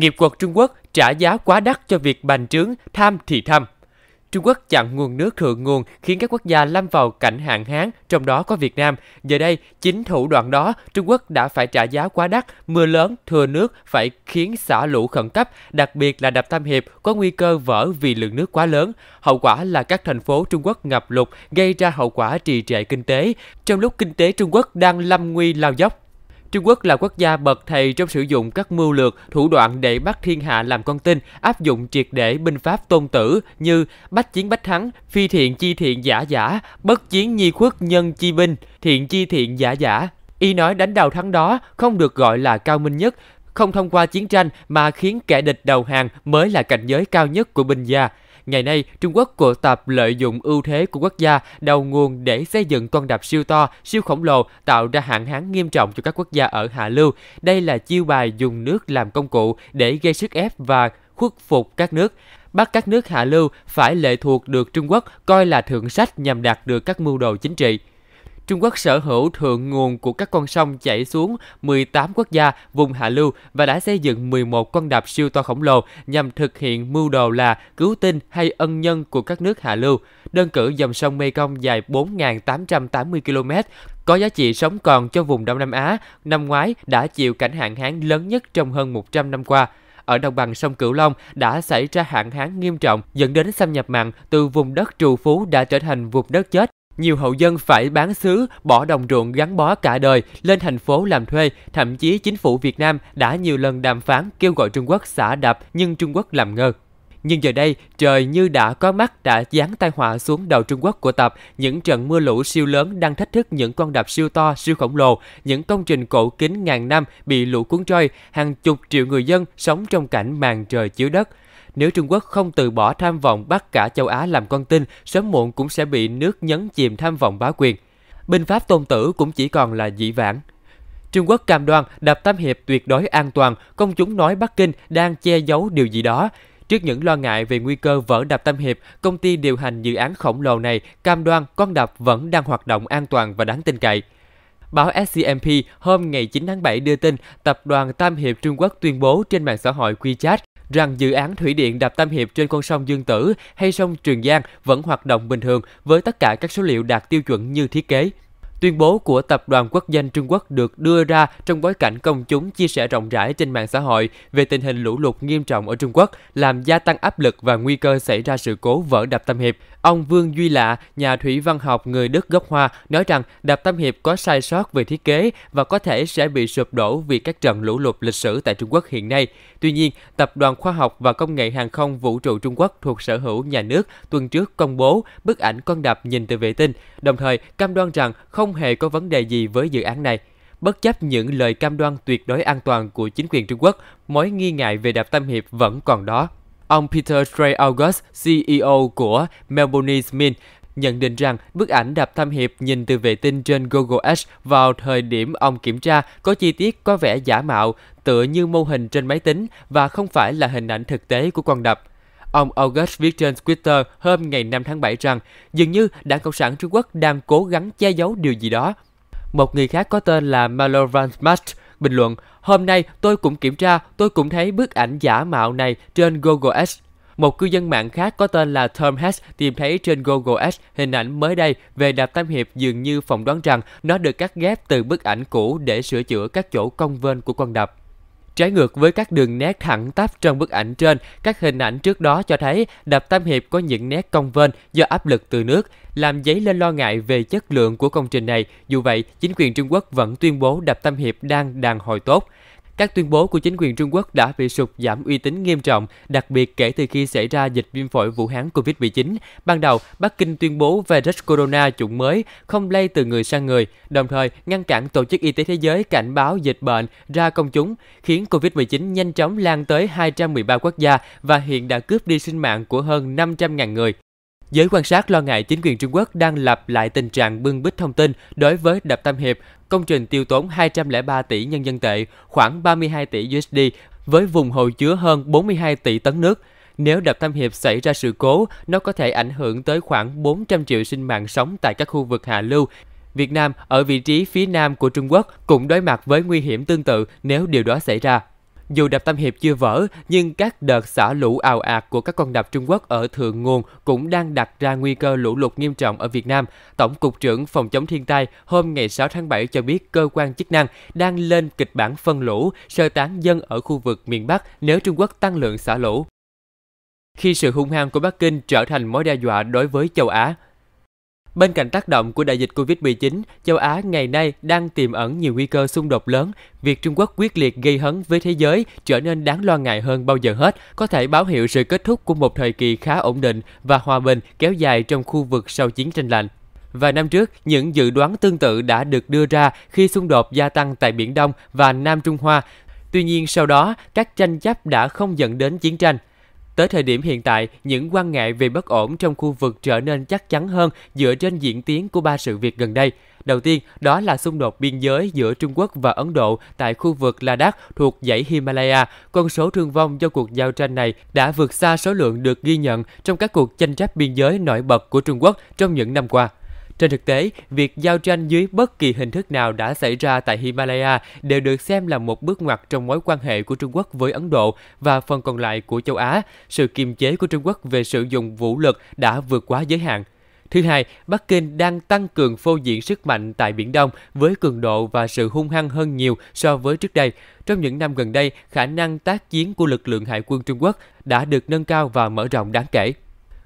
nghiệp quật Trung Quốc trả giá quá đắt cho việc bành trướng tham thì tham. Trung Quốc chặn nguồn nước thượng nguồn khiến các quốc gia lâm vào cảnh hạn hán, trong đó có Việt Nam. Giờ đây, chính thủ đoạn đó, Trung Quốc đã phải trả giá quá đắt, mưa lớn, thừa nước phải khiến xả lũ khẩn cấp, đặc biệt là đập Tam Hiệp có nguy cơ vỡ vì lượng nước quá lớn. Hậu quả là các thành phố Trung Quốc ngập lụt, gây ra hậu quả trì trệ kinh tế, trong lúc kinh tế Trung Quốc đang lâm nguy lao dốc. Trung Quốc là quốc gia bậc thầy trong sử dụng các mưu lược, thủ đoạn để bắt thiên hạ làm con tin, áp dụng triệt để binh pháp tôn tử như bách chiến bách thắng, phi thiện chi thiện giả giả, bất chiến nhi khuất nhân chi binh, thiện chi thiện giả giả. Y nói đánh đầu thắng đó không được gọi là cao minh nhất, không thông qua chiến tranh mà khiến kẻ địch đầu hàng mới là cảnh giới cao nhất của binh gia. Ngày nay, Trung Quốc của tập lợi dụng ưu thế của quốc gia đầu nguồn để xây dựng con đập siêu to, siêu khổng lồ, tạo ra hạn hán nghiêm trọng cho các quốc gia ở hạ lưu. Đây là chiêu bài dùng nước làm công cụ để gây sức ép và khuất phục các nước bắt các nước hạ lưu phải lệ thuộc được Trung Quốc coi là thượng sách nhằm đạt được các mưu đồ chính trị. Trung Quốc sở hữu thượng nguồn của các con sông chảy xuống 18 quốc gia vùng hạ lưu và đã xây dựng 11 con đập siêu to khổng lồ nhằm thực hiện mưu đồ là cứu tinh hay ân nhân của các nước hạ lưu. Đơn cử dòng sông Mekong dài 4.880 km, có giá trị sống còn cho vùng Đông Nam Á, năm ngoái đã chịu cảnh hạn hán lớn nhất trong hơn 100 năm qua ở đồng bằng sông Cửu Long đã xảy ra hạn hán nghiêm trọng dẫn đến xâm nhập mặn từ vùng đất trù phú đã trở thành vùng đất chết nhiều hậu dân phải bán xứ, bỏ đồng ruộng gắn bó cả đời, lên thành phố làm thuê. Thậm chí chính phủ Việt Nam đã nhiều lần đàm phán kêu gọi Trung Quốc xả đập nhưng Trung Quốc làm ngơ. Nhưng giờ đây, trời như đã có mắt đã giáng tai họa xuống đầu Trung Quốc của tập. Những trận mưa lũ siêu lớn đang thách thức những con đập siêu to, siêu khổng lồ, những công trình cổ kính ngàn năm bị lũ cuốn trôi, hàng chục triệu người dân sống trong cảnh màn trời chiếu đất. Nếu Trung Quốc không từ bỏ tham vọng bắt cả châu Á làm con tin, sớm muộn cũng sẽ bị nước nhấn chìm tham vọng bá quyền. Binh pháp tôn tử cũng chỉ còn là dĩ vãng. Trung Quốc cam đoan đập Tam Hiệp tuyệt đối an toàn, công chúng nói Bắc Kinh đang che giấu điều gì đó. Trước những lo ngại về nguy cơ vỡ đập Tam Hiệp, công ty điều hành dự án khổng lồ này cam đoan con đập vẫn đang hoạt động an toàn và đáng tin cậy. Báo SCMP hôm ngày 9 tháng 7 đưa tin tập đoàn Tam Hiệp Trung Quốc tuyên bố trên mạng xã hội WeChat rằng dự án thủy điện đập Tam Hiệp trên con sông Dương Tử hay sông Trường Giang vẫn hoạt động bình thường với tất cả các số liệu đạt tiêu chuẩn như thiết kế. Tuyên bố của Tập đoàn Quốc doanh Trung Quốc được đưa ra trong bối cảnh công chúng chia sẻ rộng rãi trên mạng xã hội về tình hình lũ lụt nghiêm trọng ở Trung Quốc, làm gia tăng áp lực và nguy cơ xảy ra sự cố vỡ đập Tam Hiệp. Ông Vương Duy Lạ, nhà thủy văn học người Đức gốc Hoa, nói rằng đập Tam Hiệp có sai sót về thiết kế và có thể sẽ bị sụp đổ vì các trận lũ lụt lịch sử tại Trung Quốc hiện nay. Tuy nhiên, Tập đoàn Khoa học và Công nghệ Hàng không Vũ trụ Trung Quốc thuộc sở hữu nhà nước tuần trước công bố bức ảnh con đập nhìn từ vệ tinh, đồng thời cam đoan rằng không không hề có vấn đề gì với dự án này. Bất chấp những lời cam đoan tuyệt đối an toàn của chính quyền Trung Quốc, mối nghi ngại về đạp tam hiệp vẫn còn đó. Ông Peter Trey August, CEO của Melbourne Mint, nhận định rằng bức ảnh đạp tam hiệp nhìn từ vệ tinh trên Google Earth vào thời điểm ông kiểm tra có chi tiết có vẻ giả mạo, tựa như mô hình trên máy tính và không phải là hình ảnh thực tế của con đập. Ông August viết trên Twitter hôm ngày 5 tháng 7 rằng dường như Đảng Cộng sản Trung Quốc đang cố gắng che giấu điều gì đó. Một người khác có tên là Malovan Mast bình luận Hôm nay tôi cũng kiểm tra, tôi cũng thấy bức ảnh giả mạo này trên Google Ads. Một cư dân mạng khác có tên là Tom Hess tìm thấy trên Google Ads hình ảnh mới đây về đạp tam hiệp dường như phỏng đoán rằng nó được cắt ghép từ bức ảnh cũ để sửa chữa các chỗ cong vênh của con đập. Trái ngược với các đường nét thẳng tắp trong bức ảnh trên, các hình ảnh trước đó cho thấy đập Tam Hiệp có những nét cong vênh do áp lực từ nước, làm dấy lên lo ngại về chất lượng của công trình này. Dù vậy, chính quyền Trung Quốc vẫn tuyên bố đập Tam Hiệp đang đàn hồi tốt. Các tuyên bố của chính quyền Trung Quốc đã bị sụt giảm uy tín nghiêm trọng, đặc biệt kể từ khi xảy ra dịch viêm phổi Vũ Hán COVID-19. Ban đầu, Bắc Kinh tuyên bố virus corona chủng mới không lây từ người sang người, đồng thời ngăn cản Tổ chức Y tế Thế giới cảnh báo dịch bệnh ra công chúng, khiến COVID-19 nhanh chóng lan tới 213 quốc gia và hiện đã cướp đi sinh mạng của hơn 500.000 người. Giới quan sát lo ngại chính quyền Trung Quốc đang lặp lại tình trạng bưng bít thông tin đối với đập Tam Hiệp, công trình tiêu tốn 203 tỷ nhân dân tệ, khoảng 32 tỷ USD với vùng hồ chứa hơn 42 tỷ tấn nước. Nếu đập Tam Hiệp xảy ra sự cố, nó có thể ảnh hưởng tới khoảng 400 triệu sinh mạng sống tại các khu vực hạ lưu. Việt Nam ở vị trí phía nam của Trung Quốc cũng đối mặt với nguy hiểm tương tự nếu điều đó xảy ra. Dù đập Tam Hiệp chưa vỡ, nhưng các đợt xả lũ ào ạt của các con đập Trung Quốc ở thượng nguồn cũng đang đặt ra nguy cơ lũ lụt nghiêm trọng ở Việt Nam. Tổng cục trưởng Phòng chống thiên tai hôm ngày 6 tháng 7 cho biết cơ quan chức năng đang lên kịch bản phân lũ, sơ tán dân ở khu vực miền Bắc nếu Trung Quốc tăng lượng xả lũ. Khi sự hung hăng của Bắc Kinh trở thành mối đe dọa đối với châu Á, Bên cạnh tác động của đại dịch Covid-19, châu Á ngày nay đang tiềm ẩn nhiều nguy cơ xung đột lớn. Việc Trung Quốc quyết liệt gây hấn với thế giới trở nên đáng lo ngại hơn bao giờ hết, có thể báo hiệu sự kết thúc của một thời kỳ khá ổn định và hòa bình kéo dài trong khu vực sau chiến tranh lạnh. và năm trước, những dự đoán tương tự đã được đưa ra khi xung đột gia tăng tại Biển Đông và Nam Trung Hoa. Tuy nhiên sau đó, các tranh chấp đã không dẫn đến chiến tranh. Tới thời điểm hiện tại, những quan ngại về bất ổn trong khu vực trở nên chắc chắn hơn dựa trên diễn tiến của ba sự việc gần đây. Đầu tiên, đó là xung đột biên giới giữa Trung Quốc và Ấn Độ tại khu vực Ladakh thuộc dãy Himalaya. Con số thương vong do cuộc giao tranh này đã vượt xa số lượng được ghi nhận trong các cuộc tranh chấp biên giới nổi bật của Trung Quốc trong những năm qua. Trên thực tế, việc giao tranh dưới bất kỳ hình thức nào đã xảy ra tại Himalaya đều được xem là một bước ngoặt trong mối quan hệ của Trung Quốc với Ấn Độ và phần còn lại của châu Á. Sự kiềm chế của Trung Quốc về sử dụng vũ lực đã vượt quá giới hạn. Thứ hai, Bắc Kinh đang tăng cường phô diễn sức mạnh tại Biển Đông với cường độ và sự hung hăng hơn nhiều so với trước đây. Trong những năm gần đây, khả năng tác chiến của lực lượng hải quân Trung Quốc đã được nâng cao và mở rộng đáng kể.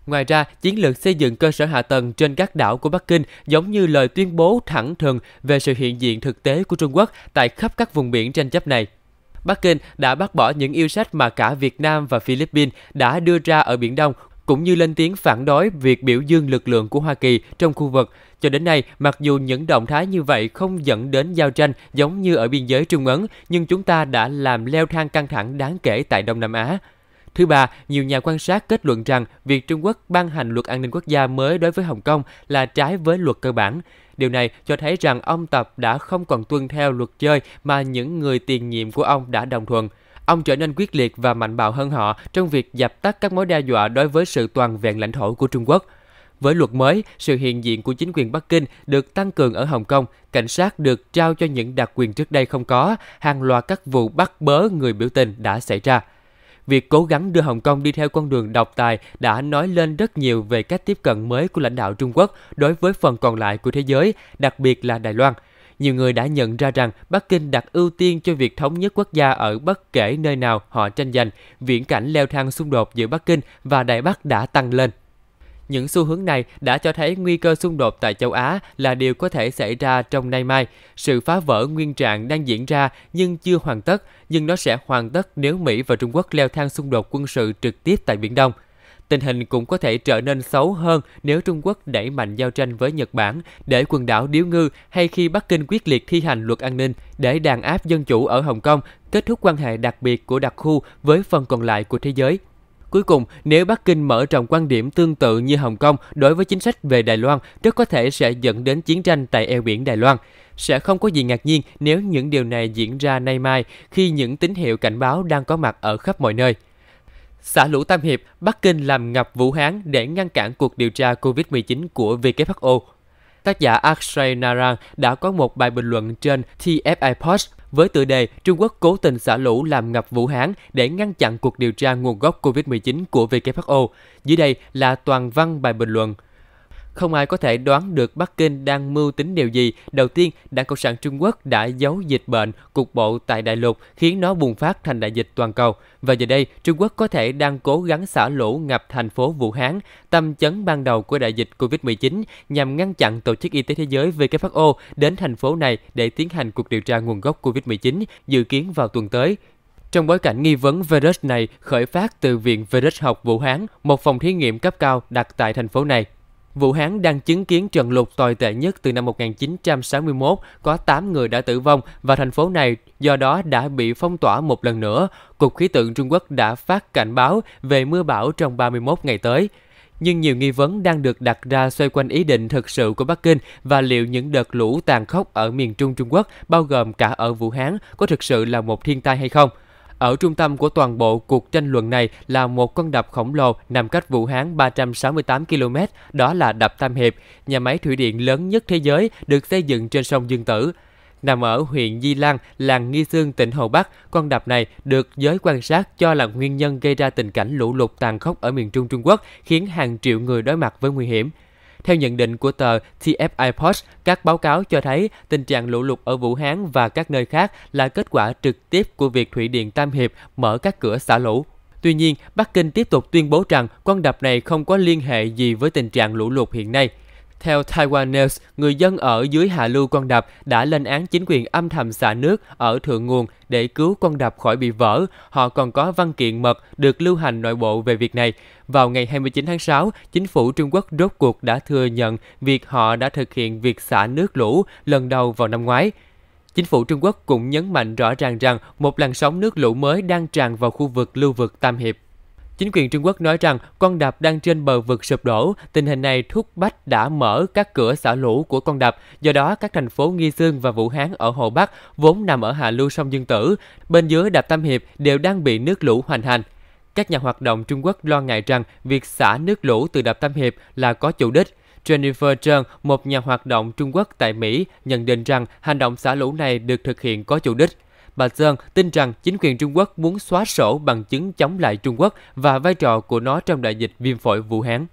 Ngoài ra, chiến lược xây dựng cơ sở hạ tầng trên các đảo của Bắc Kinh giống như lời tuyên bố thẳng thừng về sự hiện diện thực tế của Trung Quốc tại khắp các vùng biển tranh chấp này. Bắc Kinh đã bác bỏ những yêu sách mà cả Việt Nam và Philippines đã đưa ra ở Biển Đông cũng như lên tiếng phản đối việc biểu dương lực lượng của Hoa Kỳ trong khu vực. Cho đến nay, mặc dù những động thái như vậy không dẫn đến giao tranh giống như ở biên giới Trung Ấn, nhưng chúng ta đã làm leo thang căng thẳng đáng kể tại Đông Nam Á. Thứ ba, nhiều nhà quan sát kết luận rằng việc Trung Quốc ban hành luật an ninh quốc gia mới đối với Hồng Kông là trái với luật cơ bản. Điều này cho thấy rằng ông Tập đã không còn tuân theo luật chơi mà những người tiền nhiệm của ông đã đồng thuận. Ông trở nên quyết liệt và mạnh bạo hơn họ trong việc dập tắt các mối đe dọa đối với sự toàn vẹn lãnh thổ của Trung Quốc. Với luật mới, sự hiện diện của chính quyền Bắc Kinh được tăng cường ở Hồng Kông, cảnh sát được trao cho những đặc quyền trước đây không có, hàng loạt các vụ bắt bớ người biểu tình đã xảy ra. Việc cố gắng đưa Hồng Kông đi theo con đường độc tài đã nói lên rất nhiều về cách tiếp cận mới của lãnh đạo Trung Quốc đối với phần còn lại của thế giới, đặc biệt là Đài Loan nhiều người đã nhận ra rằng Bắc Kinh đặt ưu tiên cho việc thống nhất quốc gia ở bất kể nơi nào họ tranh giành, viễn cảnh leo thang xung đột giữa Bắc Kinh và Đài Bắc đã tăng lên. Những xu hướng này đã cho thấy nguy cơ xung đột tại châu Á là điều có thể xảy ra trong nay mai. Sự phá vỡ nguyên trạng đang diễn ra nhưng chưa hoàn tất, nhưng nó sẽ hoàn tất nếu Mỹ và Trung Quốc leo thang xung đột quân sự trực tiếp tại Biển Đông. Tình hình cũng có thể trở nên xấu hơn nếu Trung Quốc đẩy mạnh giao tranh với Nhật Bản để quần đảo điếu ngư hay khi Bắc Kinh quyết liệt thi hành luật an ninh để đàn áp dân chủ ở Hồng Kông, kết thúc quan hệ đặc biệt của đặc khu với phần còn lại của thế giới. Cuối cùng, nếu Bắc Kinh mở rộng quan điểm tương tự như Hồng Kông đối với chính sách về Đài Loan, rất có thể sẽ dẫn đến chiến tranh tại eo biển Đài Loan. Sẽ không có gì ngạc nhiên nếu những điều này diễn ra nay mai khi những tín hiệu cảnh báo đang có mặt ở khắp mọi nơi. Xã lũ Tam Hiệp, Bắc Kinh làm ngập Vũ Hán để ngăn cản cuộc điều tra COVID-19 của WHO tác giả Akshay Narang đã có một bài bình luận trên TFI Post với tựa đề Trung Quốc cố tình xả lũ làm ngập Vũ Hán để ngăn chặn cuộc điều tra nguồn gốc COVID-19 của WHO. Dưới đây là toàn văn bài bình luận. Không ai có thể đoán được Bắc Kinh đang mưu tính điều gì. Đầu tiên, Đảng Cộng sản Trung Quốc đã giấu dịch bệnh cục bộ tại đại lục khiến nó bùng phát thành đại dịch toàn cầu. Và giờ đây, Trung Quốc có thể đang cố gắng xả lũ ngập thành phố Vũ Hán, tâm chấn ban đầu của đại dịch COVID-19 nhằm ngăn chặn Tổ chức Y tế Thế giới WHO đến thành phố này để tiến hành cuộc điều tra nguồn gốc COVID-19 dự kiến vào tuần tới. Trong bối cảnh nghi vấn virus này khởi phát từ Viện Virus học Vũ Hán, một phòng thí nghiệm cấp cao đặt tại thành phố này. Vũ Hán đang chứng kiến trận lụt tồi tệ nhất từ năm 1961, có 8 người đã tử vong và thành phố này do đó đã bị phong tỏa một lần nữa. Cục khí tượng Trung Quốc đã phát cảnh báo về mưa bão trong 31 ngày tới. Nhưng nhiều nghi vấn đang được đặt ra xoay quanh ý định thực sự của Bắc Kinh và liệu những đợt lũ tàn khốc ở miền Trung Trung Quốc, bao gồm cả ở Vũ Hán, có thực sự là một thiên tai hay không – ở trung tâm của toàn bộ cuộc tranh luận này là một con đập khổng lồ nằm cách Vũ Hán 368 km, đó là đập Tam Hiệp, nhà máy thủy điện lớn nhất thế giới được xây dựng trên sông Dương Tử. Nằm ở huyện Di Lan, làng Nghi Sương, tỉnh Hồ Bắc, con đập này được giới quan sát cho là nguyên nhân gây ra tình cảnh lũ lụt tàn khốc ở miền Trung Trung Quốc, khiến hàng triệu người đối mặt với nguy hiểm. Theo nhận định của tờ TFI Post, các báo cáo cho thấy tình trạng lũ lụt ở Vũ Hán và các nơi khác là kết quả trực tiếp của việc Thủy Điện Tam Hiệp mở các cửa xả lũ. Tuy nhiên, Bắc Kinh tiếp tục tuyên bố rằng con đập này không có liên hệ gì với tình trạng lũ lụt hiện nay – theo Taiwan News, người dân ở dưới hạ lưu con đập đã lên án chính quyền âm thầm xả nước ở thượng nguồn để cứu con đập khỏi bị vỡ. Họ còn có văn kiện mật được lưu hành nội bộ về việc này. Vào ngày 29 tháng 6, chính phủ Trung Quốc rốt cuộc đã thừa nhận việc họ đã thực hiện việc xả nước lũ lần đầu vào năm ngoái. Chính phủ Trung Quốc cũng nhấn mạnh rõ ràng rằng một làn sóng nước lũ mới đang tràn vào khu vực lưu vực Tam Hiệp. Chính quyền Trung Quốc nói rằng con đập đang trên bờ vực sụp đổ, tình hình này thúc bách đã mở các cửa xả lũ của con đập, do đó các thành phố Nghi Dương và Vũ Hán ở Hồ Bắc vốn nằm ở hạ lưu sông Dương Tử, bên dưới đập Tam Hiệp đều đang bị nước lũ hoành hành. Các nhà hoạt động Trung Quốc lo ngại rằng việc xả nước lũ từ đập Tam Hiệp là có chủ đích. Jennifer Chen, một nhà hoạt động Trung Quốc tại Mỹ, nhận định rằng hành động xả lũ này được thực hiện có chủ đích. Bà Sơn tin rằng chính quyền Trung Quốc muốn xóa sổ bằng chứng chống lại Trung Quốc và vai trò của nó trong đại dịch viêm phổi Vũ Hán.